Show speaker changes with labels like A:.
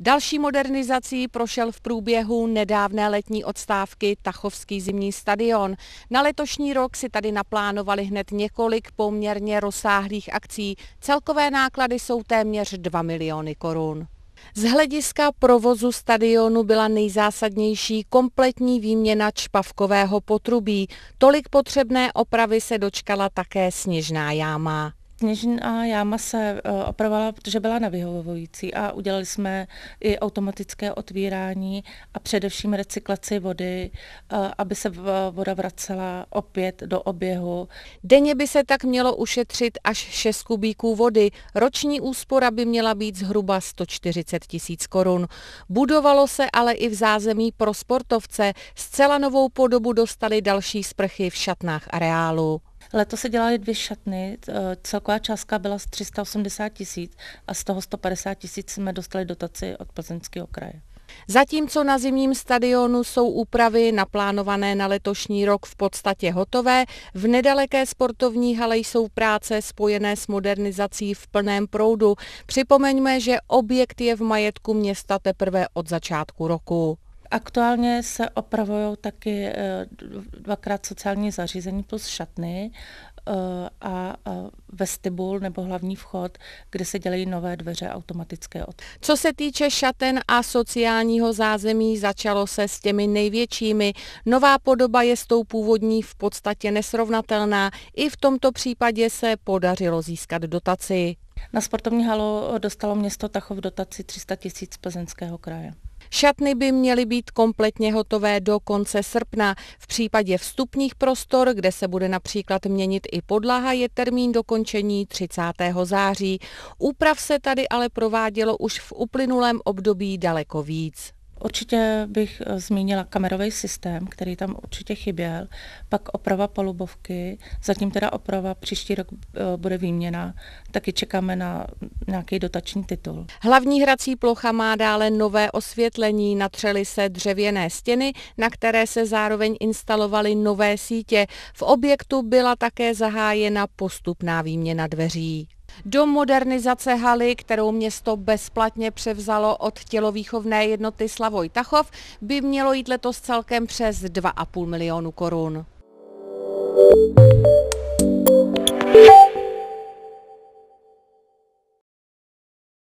A: Další modernizací prošel v průběhu nedávné letní odstávky Tachovský zimní stadion. Na letošní rok si tady naplánovali hned několik poměrně rozsáhlých akcí. Celkové náklady jsou téměř 2 miliony korun. Z hlediska provozu stadionu byla nejzásadnější kompletní výměna čpavkového potrubí. Tolik potřebné opravy se dočkala také sněžná jáma. Kněžná jáma se e, opravovala, protože byla nevyhovující a udělali jsme
B: i automatické otvírání a především recyklaci vody, e, aby se
A: voda vracela opět do oběhu. Denně by se tak mělo ušetřit až 6 kubíků vody. Roční úspora by měla být zhruba 140 tisíc korun. Budovalo se ale i v zázemí pro sportovce. Zcela novou podobu dostali další sprchy v šatnách areálu. Leto se dělaly dvě šatny, eh,
B: celková částka byla z 380 tisíc a z toho 150 tisíc jsme dostali dotaci od plzeňského kraje.
A: Zatímco na zimním stadionu jsou úpravy naplánované na letošní rok v podstatě hotové, v nedaleké sportovní hale jsou práce spojené s modernizací v plném proudu. Připomeňme, že objekt je v majetku města teprve od začátku roku. Aktuálně se opravují taky eh,
B: dvakrát sociální zařízení plus šatny eh, a eh,
A: vestibul nebo hlavní vchod, kde se dělají nové dveře automatické od. Co se týče šaten a sociálního zázemí, začalo se s těmi největšími. Nová podoba je s tou původní v podstatě nesrovnatelná. I v tomto případě se podařilo získat dotaci. Na sportovní halu dostalo město Tachov dotaci 300 tisíc plzeňského kraje. Šatny by měly být kompletně hotové do konce srpna. V případě vstupních prostor, kde se bude například měnit i podlaha, je termín dokončení 30. září. Úprav se tady ale provádělo už v uplynulém období daleko víc. Určitě bych eh, zmínila kamerový systém, který tam určitě
B: chyběl, pak oprava palubovky, zatím teda oprava, příští rok eh, bude výměna, taky čekáme na nějaký dotační titul.
A: Hlavní hrací plocha má dále nové osvětlení, natřely se dřevěné stěny, na které se zároveň instalovaly nové sítě. V objektu byla také zahájena postupná výměna dveří. Do modernizace haly, kterou město bezplatně převzalo od tělovýchovné jednoty Slavoj Tachov, by mělo jít letos celkem přes 2,5 milionu korun.